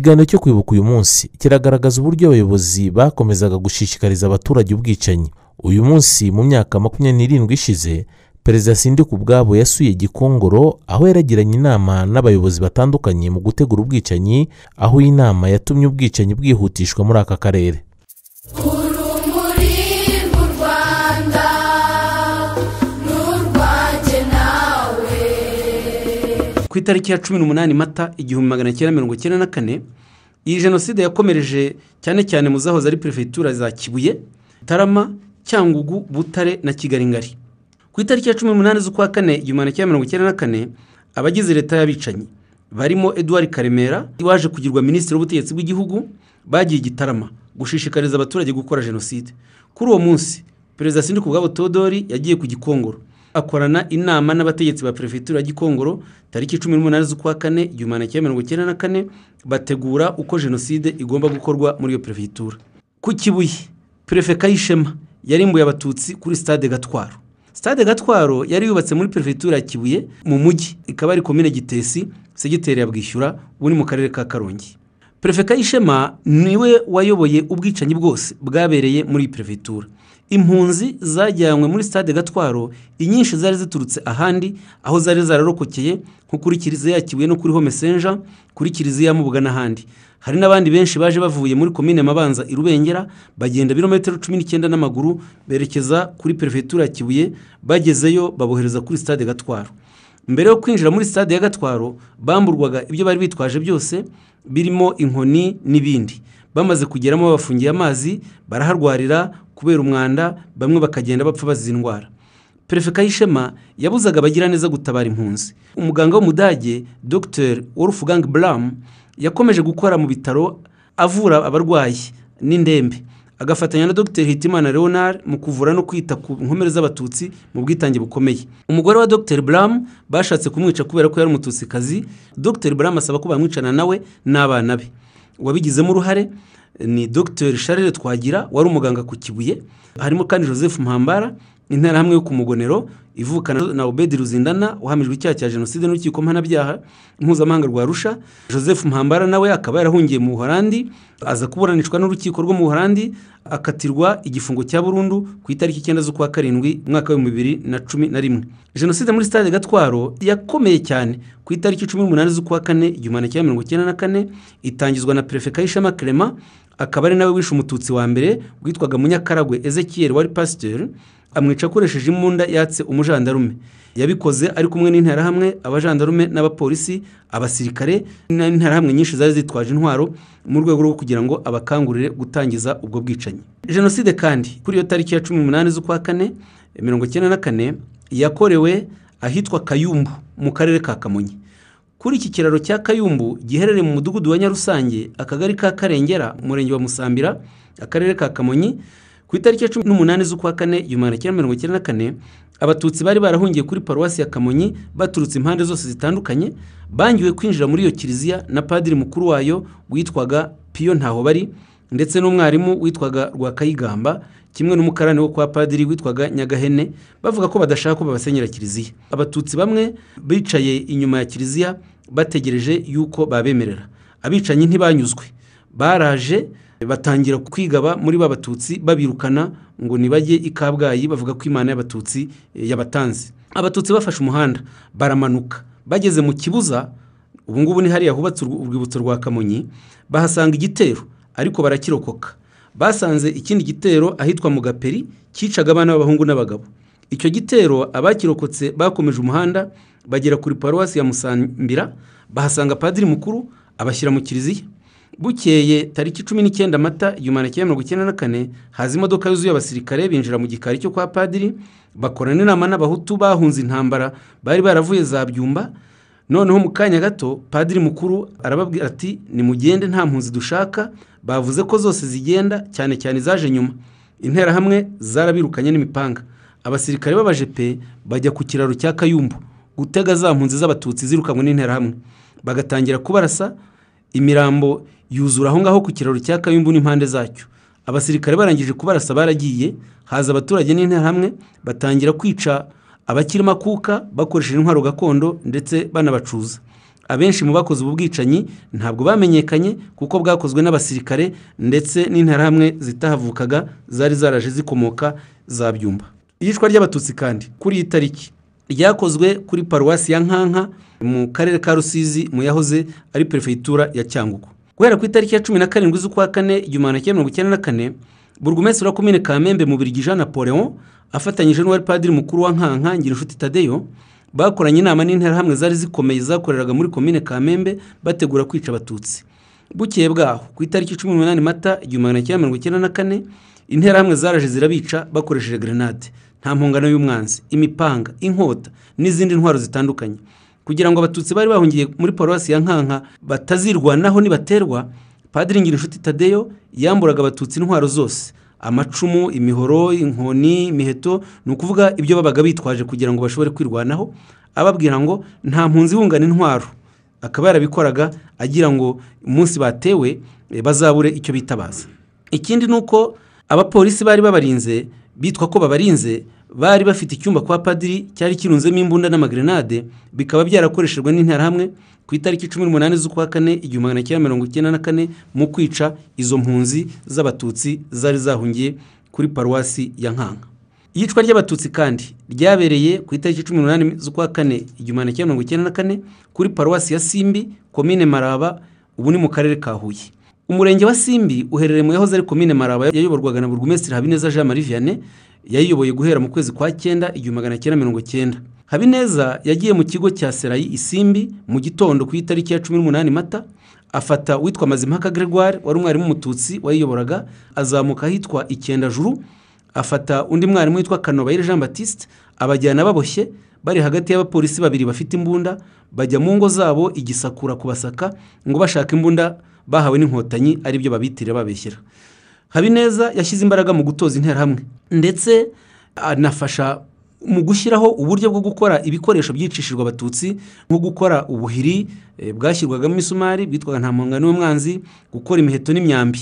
ikiganiro cyo kwibuka uyu munsi kiragaragaza uburyo abayobozi bakomezaga gushishikariza abaturage ubwicanyi uyu munsi mu myaka makumyabiri n'irindwi ishize perezida sinde ku bwabo yasuye gikongoro aho yaragiranye inama n'abayobozi batandukanye mu gutegura ubwicanyi aho iyi nama yatumye ubwicanyi bwihutishwa muri aka karere ku itariki ya cumi n'umunani mata igihumbi magana cyenda mirongo icyenda na kane iyi jenoside yakomereje cyane cyane mu zahoze ari perefegitura za kibuye tarama cyangugu butare na kigali ngari ku itariki ya cumi n'umunani z'ukwa kane igihumbi magana cyenda mirongo icyenda na kane abagize leta y'abicanyi barimo eduard karemera waje kugirwa minisitiri w'ubutegetsi bw'igihugu bagiye igitarama gushishikariza abaturage gukora jenoside kuri uwo munsi perezida sindikubwabo Todori yagiye ku gikongoro akorana inama n'abategetsi ba perefegitura ya gikongoro tariki cumi n'umunani z'ukwa kane igihumbi magana cyenda mirongo icyenda na kane bategura uko jenoside igomba gukorwa muri iyo perefegitura ku kibuye perefe kayishema yarimbuye abatutsi kuri stade gatwaro stade gatwaro yari yubatse muri perefegitura ya kibuye mu mujyi ikaba ari komine gitesi segiteri ya bwishyura ubu mu karere ka karongi perefe kayishema niwe wayoboye ubwicanyi bwose bwabereye muri perefegitura impunzi zajyanywe muri stade gatwaro inyinshi zari ziturutse ahandi aho zari zararokokeye nko kuri kiliziya kibuye no kuri home senja kuri kiliziya ya mubuga n'ahandi hari n'abandi benshi baje bavuye muri komine mabanza i rubengera bagenda birometero cumi n'icyenda n'amaguru berekeza kuri perefegitura ya kibuye bagezeyo babohereza kuri stade gatwaro mbere yo kwinjira muri stade ya gatwaro bamburwaga ibyo bari bitwaje byose birimo inkoni n'ibindi bamaze kugeramo babafungiye amazi baraharwarira kubera umwanda bamwe bakagenda bapfa bazize indwara perefe kayishema yabuzaga abagiraneza gutabara impunzi umuganga w'umudage dr wolfgang bram yakomeje gukora mu bitaro avura abarwayi n'indembe agafatanya na dr hitimana leonard mu kuvura no kwita ku nkomere z'abatutsi mu bwitange bukomeye umugore wa dr bram bashatse kumwica kubera ko yari umututsikazi dr bram asaba ko bamwicana nawe n'abana be uwabigizemo uruhare ni dogiteri sharire twagira wari umuganga ku kibuye harimo kandi joseph mpambara interahamwe yo ku mugonero ivukana na obedi ruzindana uhamijwe icyaha cya jenoside n'urukiko mpanabyaha mpuzamahanga rwa rusha joseph mpambara nawe akaba yarahungiye mu buhorandi aza kuburanishwa n'urukiko rwo mu buhorandi akatirwa igifungo cya burundu ku itariki icyenda z'ukwa karindwi umwaka w'ibihumbi bibiri na cumi na rimwe jenoside muri stade gatwaro yakomeye cyane ku itariki cumi n'umunani z'ukwa kane igihumbi na mirongo icyenda na kane itangizwa na perefeka y'ishema kerema akaba ari nawe wishe umututsi wa mbere witwaga munyakaragwe ezekiel wari pasiteri amwica akoresheje imbunda yatse umujandarume yabikoze ari kumwe n'interahamwe abajandarume n'abapolisi abasirikare n'interahamwe nyinshi zari zitwaje intwaro mu rwego rwo kugira ngo abakangurire gutangiza ubwo bwicanyi jenoside kandi kuri iyo tariki ya cumi n'umunani z'ukwa kane mirongo icyenda na kane yakorewe ahitwa kayumbu mu karere ka kamonyi kuri iki kiraro cya kayumbu giherereye mu mudugudu wa nyarusange akagari ka karengera umurenge wa musambira akarere ka kamonyi ku itariki cumi n'umunani z'ukwa kane igihumbi magana cyenda mirongo icyenda na kane abatutsi bari barahungiye kuri paruwasi ya kamonyi baturutse impande zose zitandukanye bangiwe kwinjira muri iyo kiliziya na padiri mukuru wayo witwaga piyo ntaho bari ndetse n'umwarimu witwaga rwakayigamba kimwe n'umukarani wo kwa padiri witwaga nyagahene bavuga ko badashaka ko babasenyera kiliziya abatutsi bamwe bicaye inyuma ya kiliziya bategereje yuko babemerera abicanyi ntibanyuzwe baraje batangira kwigaba muri ba batutsi babirukana ngo ntibajye i kabgayi bavuga ko imana y'abatutsi eh, yabatanze abatutsi bafashe umuhanda baramanuka bageze mu kibuza ubu ngubu ni hariya hubatse urwibutso rwa kamonyi bahasanga igitero ariko barakirokoka basanze ikindi gitero ahitwa mu gaperi cyicaga abana b'abahungu n'abagabo icyo gitero abakirokotse bakomeje umuhanda bagera kuri paruwasi ya musambira bahasanga padiri mukuru abashyira mu kiliziya bukeye tariki cumi n'icyenda amata igihumbi magana cyenda mirongo icyenda na kane haza imodoka yuzuye abasirikare binjira mu gikari cyo kwa padiri bakorana inama n'abahutu bahunze intambara bari baravuye za byumba noneho mu kanya gato padiri mukuru arababwira ati nimugende nta mpunzi dushaka bavuze ko zose zigenda cyane cyane zaje nyuma interahamwe zarabirukanye n'imipanga abasirikare b'abajepe bajya ku kiraro cya kayumbu gutega za mpunzi z'abatutsi zirukanywe n'interahamwe bagatangira kubarasa imirambo yuzura aho ngaho ku kiraro cya kayumbu n'impande zacyo abasirikare barangije kubarasa baragiye haza abaturage n'interahamwe batangira kwica abakiri makuka bakoresheje intwaro gakondo ndetse banabacuza abenshi mu bakoze ubu bwicanyi ntabwo bamenyekanye kuko bwakozwe n'abasirikare ndetse n'interahamwe zitahavukaga zari zaraje zikomoka za byumba iyicwa ry'abatutsi kandi kuri iyi tariki ryakozwe kuri paruwasi ya nkanka mu karere ka rusizi mu yahoze ari perefegitura ya cyangugu guhera ku itariki ya cumi na karindwi z'ukwa kane igihumbi magana cyenda mirongo icyenda na kane burugumesitiri wa komine kamembe mu jean napoleon afatanyije n'uwari padiri mukuru wa nkanka inshuti tadeyo bakoranye inama n'interahamwe zari zikomeye zakoreraga muri komine kamembe bategura kwica abatutsi bukeye bwaho ku itariki cumi n'umunani mata igihumbi magana cyenda mirongo icyenda na kane interahamwe zaraje zirabica bakoresheje grenade nta mpungano y'umwanzi imipanga inkota n'izindi ntwaro zitandukanye kugira ngo abatutsi bari bahungiye muri paruwasi ya nkanka batazirwanaho nibaterwa padiri ngirinshuti tadeyo yamburaga abatutsi intwaro zose amacumu imihoro inkoni imiheto ni ukuvuga ibyo babaga bitwaje kugira ngo bashobore kwirwanaho ababwira ngo nta mpunzi ibungana intwaro akaba yarabikoraga agira ngo umunsi batewe bazabure icyo bitabaza ikindi ni uko abapolisi bari babarinze bitwa ko babarinze bari bafite icyumba kwa padiri cyari kirunzemo imbunda n'amagrenade bikaba byarakoreshejwe n'interahamwe ku itariki cumi n'umunani z'ukwa kane igihumbi magana cyenda mirongo icyenda na kane mu kwica izo mpunzi z'abatutsi zari zahungiye kuri paruwasi ya nkanga iyicwa ry'abatutsi kandi ryabereye ku itariki cumi n'umunani z'ukwa kane igihumbi magana cyenda mirongo icyenda na kane kuri paruwasi ya simbi komine maraba ubu ni mu karere ka huye umurenge wa simbi uherereye mu yahoze ari komine maraba yayoborwaga na burugumesitiri habineza jean marie vianney yayiyoboye guhera mu kwezi kwa cyenda igihumbi magana cyenda mirongo cyenda habineza yagiye mu kigo cya serayi isimbi mu gitondo ku itariki ya cumi n'umunani mata afata witwa mazimpaka gregoire wari umwarimu w'umututsi wayiyoboraga azamuka ahitwa Juru, afata undi mwarimu witwa kanobayire jean batiste abajyana baboshye bari hagati y'abapolisi babiri bafite imbunda bajya mu ngo zabo igisakura kubasaka ngo bashaka imbunda bahawe n'inkotanyi aribyo babitira babeshyira habineza yashyize imbaraga mu gutoza interahamwe ndetse anafasha mu gushyiraho uburyo bwo gukora ibikoresho byicishijwe abatutsi nko gukora ubuhiri eh, bwashyirwagamo isumari bwitwaga nta muntu n'umwanzi gukora imiheto n'imyambi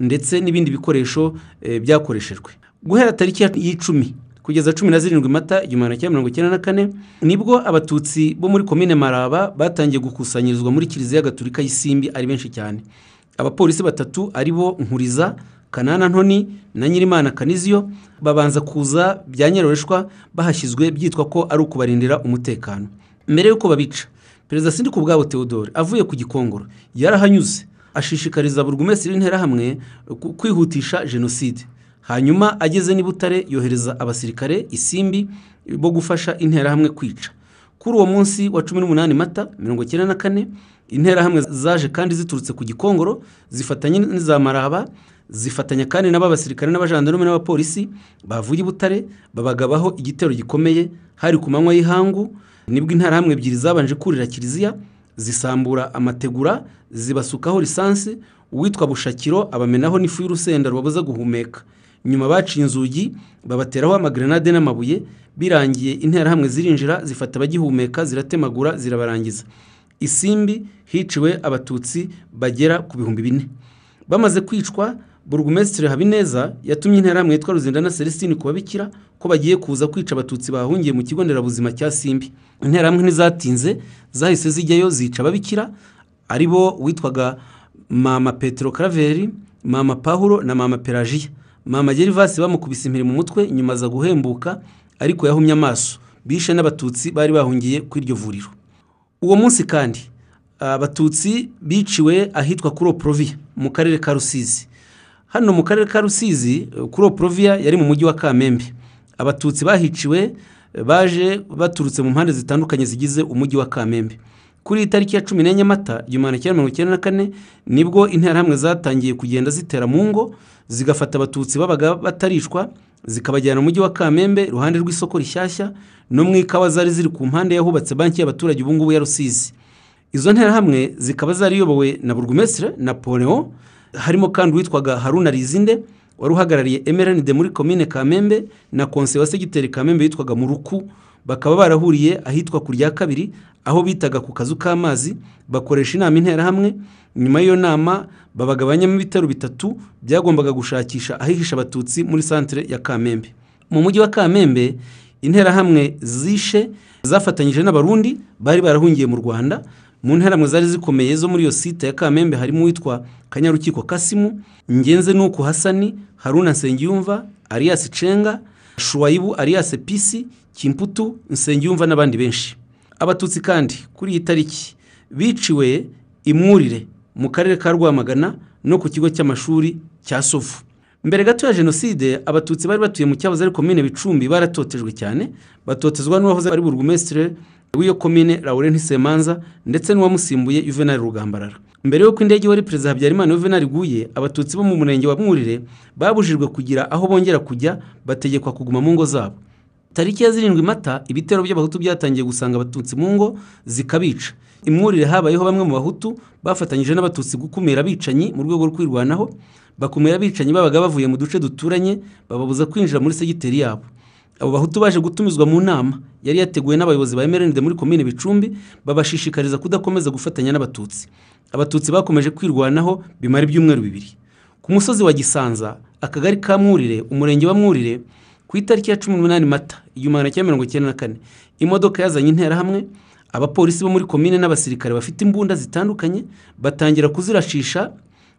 ndetse n'ibindi bikoresho eh, byakoreshejwe guhera tariki y'icumi kugeza cumi na zirindwi mata igihumbi kimwe mirongo icyenda na kane nibwo abatutsi bo muri komine maraba batangiye gukusanyirizwa muri kiliziya gaturika y'isimbi ari benshi cyane abapolisi batatu ari bo nkuriza kanana ntoni na nyirimana kaniziyo babanza kuza bya bahashyizwe byitwa ko ari ukubarindira umutekano mbere y'uko babica perezida sindi ku bwabo Theodore avuye ku gikongoro yarahanyuze ashishikariza buri wese w'interahamwe kwihutisha jenoside hanyuma ageze n’ibutare yohereza abasirikare isimbi bo gufasha interahamwe kwica kuri uwo munsi wa cumi n'umunani mata mirongo icyenda na kane interahamwe zaje kandi ziturutse ku gikongoro zifatanye n'iza maraba zifatanya kandi n'ab'abasirikare n'abajandarume n'abapolisi bavuye i butare babagabaho igitero gikomeye hari ku manywa y'ihangu nibwo interahamwe ebyiri zabanje kurira kiliziya zisambura amategura zibasukaho lisansi uwitwa bushakiro abamenaho n'ifu y'urusenda rubabuza guhumeka nyuma baciye inzugi babateraho amagrenade n'amabuye birangiye interahamwe zirinjira zifata abagihumeka ziratemagura zirabarangiza isimbi hiciwe abatutsi bagera ku bihumbi bine bamaze kwicwa burugumesitiri habineza yatumye interahamwe yitwa na celestine ku ko bagiye kuza kwica abatutsi bahungiye mu kigo nderabuzima cya simbi interahamwe ntizatinze zahise zijyayo zica ababikira aribo witwaga mama petero karaveri mama pahuro na mama pelajiya mama gerivasi bamukubise impiri mu mutwe nyuma aza guhembuka ariko yahumye amaso bishe n'abatutsi bari bahungiye kuri iryo vuriro uwo munsi kandi abatutsi biciwe ahitwa kuro poroviya mu karere ka rusizi hano mu karere ka rusizi kuro poroviya yari mu mujyi wa kamembe abatutsi bahiciwe baje baturutse mu mpande zitandukanye zigize umujyi wa kamembe kuri iyi tariki ya cumi n'enye mata igihumbi magana cyenda mirongo icyenda na kane nibwo interahamwe zatangiye kugenda zitera mu ngo zigafata abatutsi babaga batarishwa zikabajyana mu mujyi wa kamembe iruhande rw'isoko rishyashya no mu ikawa zari ziri ku mpande yahubatse banki y'abaturage ubungubu ya rusizi izo nterahamwe zikaba zariyobowe na burugumesitire napoleon harimo kandi uwitwaga haruna rizinde wari uhagarariye emerenide muri komine kamembe na konseyo wa segiteri kamembe witwaga muruku bakaba barahuriye ahitwa ku rya kabiri aho bitaga ku kazu k'amazi bakoresha inama interahamwe nyuma y'iyo nama babagabanyamo ibitaro bitatu byagombaga gushakisha ahihisha abatutsi muri santire ya kamembe mu mujyi wa kamembe interahamwe zishe zafatanyije n'abarundi bari barahungiye mu rwanda mu nterahamwe zari zikomeye zo muri iyo site ya kamembe harimo uwitwa kanyarukiko kasimu ngenze nuko hasani haruna nsengiyumva ariyasi cenga shuwayibu alias pisi kimputu nsengiyumva n'abandi benshi abatutsi kandi kuri iyi tariki biciwe imwurire mu karere ka rwamagana no ku kigo cy'amashuri cya sovu mbere gato ya jenoside abatutsi bari batuye mu cyahoze ari komine bicumbi baratotejwe cyane batotezwa n'uwahoze ari burugumesitire w'iyo komine Laurent Semanza ndetse n'uwamusimbuye Juvenal Rugambarara mbere y'uko indege wari perezida Habyarimana Juvenal iguye abatutsi bo mu murenge wa Mwurire babujijwe kugira aho bongera kujya bategekwa kuguma mu ngo zabo tariki ya zirindwi mata ibitero by'abahutu byatangiye gusanga abatutsi mu ngo zikabica imwurire habayeho bamwe mu bahutu bafatanyije n'abatutsi gukumira abicanyi mu rwego rwo kwirwanaho bakumira abicanyi babaga bavuye mu duce duturanye bababuza kwinjira muri segiteri yabo abo bahutu baje gutumizwa mu nama yari yateguwe n'abayobozi ba mrnd muri komine bicumbi babashishikariza kudakomeza gufatanya n'abatutsi abatutsi bakomeje kwirwanaho bimara ibyumweru bibiri ku musozi wa gisanza akagari ka mwurire umurenge wa mwurire ku itariki ya cumi n'umunani mata igihumbi magana cyenda mirongo icyenda na kane imodoka yazanye interahamwe abapolisi bo muri komine n'abasirikare bafite imbunda zitandukanye batangira kuzirashisha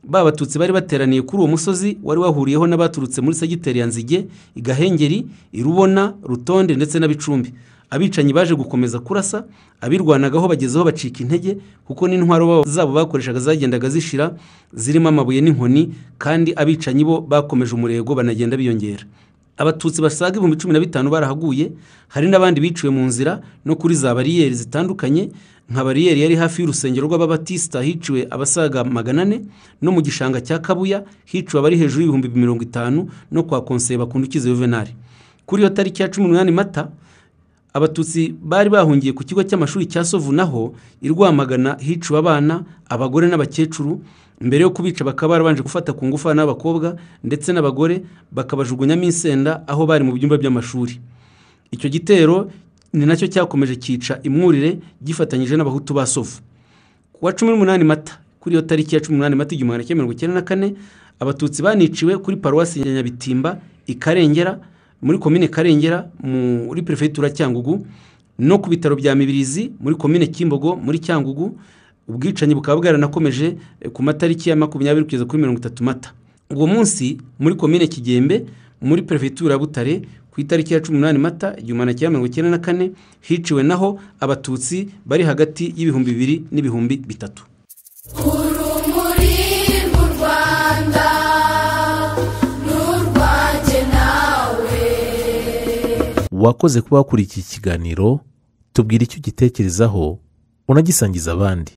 ba batutsi bari bateraniye kuri uwo musozi wari wahuriyeho n'abaturutse muri segiteri ya nzige igahengeri irubona rutonde ndetse n'abicumbi abicanyi baje gukomeza kurasa abirwanagaho bagezeho bacika intege kuko n'intwaro zabo bakoreshaga zagendaga zishira zirimo amabuye n'inkoni kandi abicanyi bo bakomeje umurego banagenda biyongera abatutsi basaga ibihumbi cumi na bitanu barahaguye hari n'abandi biciwe mu nzira no kuri za bariyeri zitandukanye nka bariyeri yari hafi y'urusengero rw'ababatisita hiciwe abasaga magana ane no mu gishanga cya kabuya hiciwe abari hejuru y'ibihumbi mirongo itanu no kwa konseye bakundukiza yuvenali kuri iyo tariki ya cumi n'umunani mata abatutsi bari bahungiye ku kigo cy'amashuri cya sovu naho i rwamagana hiciwe abana abagore n'abakecuru mbere yo kubica bakaba barabanje gufata ku ngufu n'abakobwa ndetse n'abagore bakabajugunyamo insenda aho bari mu byumba by'amashuri icyo gitero ni nacyo cyakomeje cyica imwurire gifatanyije n'abahutu ba sofu ku wa cumi n'umunani mata kuri iyo tariki ya cumi n'umunani mata igihumbi magana cyenda mirongo icyenda na kane abatutsi baniciwe kuri paruwasi ya nyabitimba i karengera muri komine karengera muri perefegitura cyangugu no ku bitaro bya mibirizi muri komine kimbogo muri cyangugu ubwicanyi bukaba bwaranakomeje eh, ku matariki ya makumyabiri kugeza kuri mirongo itatu mata uwo munsi muri komine kigembe muri perefegitura ya butare ku itariki ya cumi n'umunani mata igihumbi na mirongo icyenda na kane hiciwe naho abatutsi bari hagati y'ibihumbi bibiri n'ibihumbi bitatu wakoze kuba wakuriye iki kiganiro tubwira icyo ugitekerezaho unagisangiza abandi